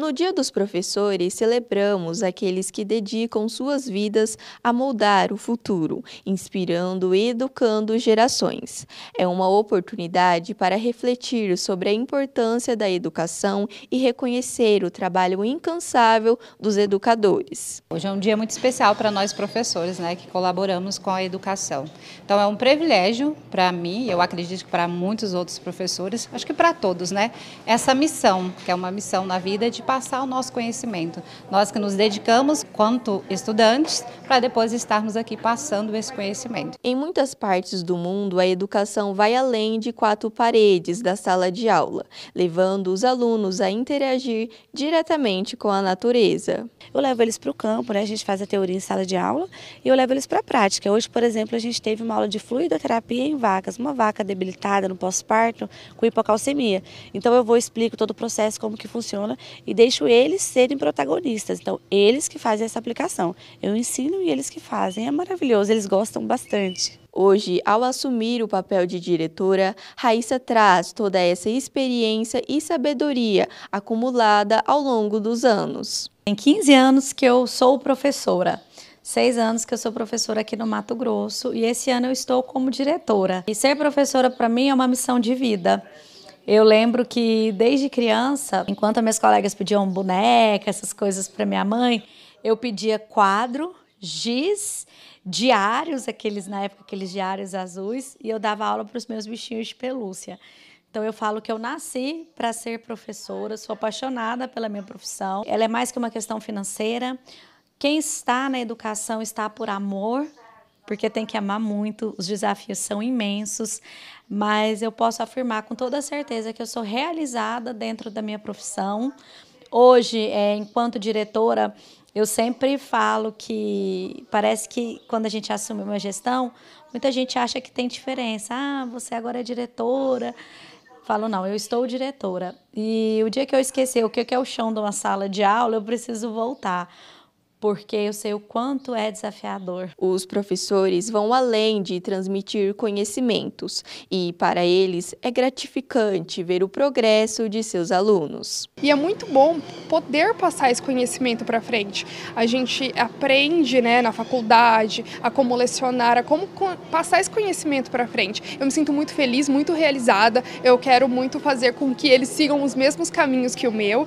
No Dia dos Professores, celebramos aqueles que dedicam suas vidas a moldar o futuro, inspirando e educando gerações. É uma oportunidade para refletir sobre a importância da educação e reconhecer o trabalho incansável dos educadores. Hoje é um dia muito especial para nós professores, né, que colaboramos com a educação. Então é um privilégio para mim, eu acredito que para muitos outros professores, acho que para todos, né, essa missão, que é uma missão na vida de passar o nosso conhecimento. Nós que nos dedicamos, quanto estudantes, para depois estarmos aqui passando esse conhecimento. Em muitas partes do mundo, a educação vai além de quatro paredes da sala de aula, levando os alunos a interagir diretamente com a natureza. Eu levo eles para o campo, né? a gente faz a teoria em sala de aula e eu levo eles para a prática. Hoje, por exemplo, a gente teve uma aula de fluidoterapia em vacas, uma vaca debilitada no pós-parto com hipocalcemia. Então eu vou explico todo o processo, como que funciona e deixo eles serem protagonistas. Então, eles que fazem essa aplicação. Eu ensino e eles que fazem. É maravilhoso, eles gostam bastante. Hoje, ao assumir o papel de diretora, Raíssa traz toda essa experiência e sabedoria acumulada ao longo dos anos. Tem 15 anos que eu sou professora seis anos que eu sou professora aqui no Mato Grosso e esse ano eu estou como diretora. E ser professora para mim é uma missão de vida. Eu lembro que desde criança, enquanto minhas colegas pediam boneca, essas coisas para minha mãe, eu pedia quadro, giz, diários, aqueles na época aqueles diários azuis, e eu dava aula para os meus bichinhos de pelúcia. Então eu falo que eu nasci para ser professora, sou apaixonada pela minha profissão. Ela é mais que uma questão financeira. Quem está na educação está por amor porque tem que amar muito, os desafios são imensos, mas eu posso afirmar com toda certeza que eu sou realizada dentro da minha profissão. Hoje, é, enquanto diretora, eu sempre falo que parece que quando a gente assume uma gestão, muita gente acha que tem diferença. Ah, você agora é diretora. Falo, não, eu estou diretora. E o dia que eu esquecer o que é o chão de uma sala de aula, eu preciso voltar porque eu sei o quanto é desafiador. Os professores vão além de transmitir conhecimentos e, para eles, é gratificante ver o progresso de seus alunos. E é muito bom poder passar esse conhecimento para frente. A gente aprende né, na faculdade a como lecionar, a como passar esse conhecimento para frente. Eu me sinto muito feliz, muito realizada. Eu quero muito fazer com que eles sigam os mesmos caminhos que o meu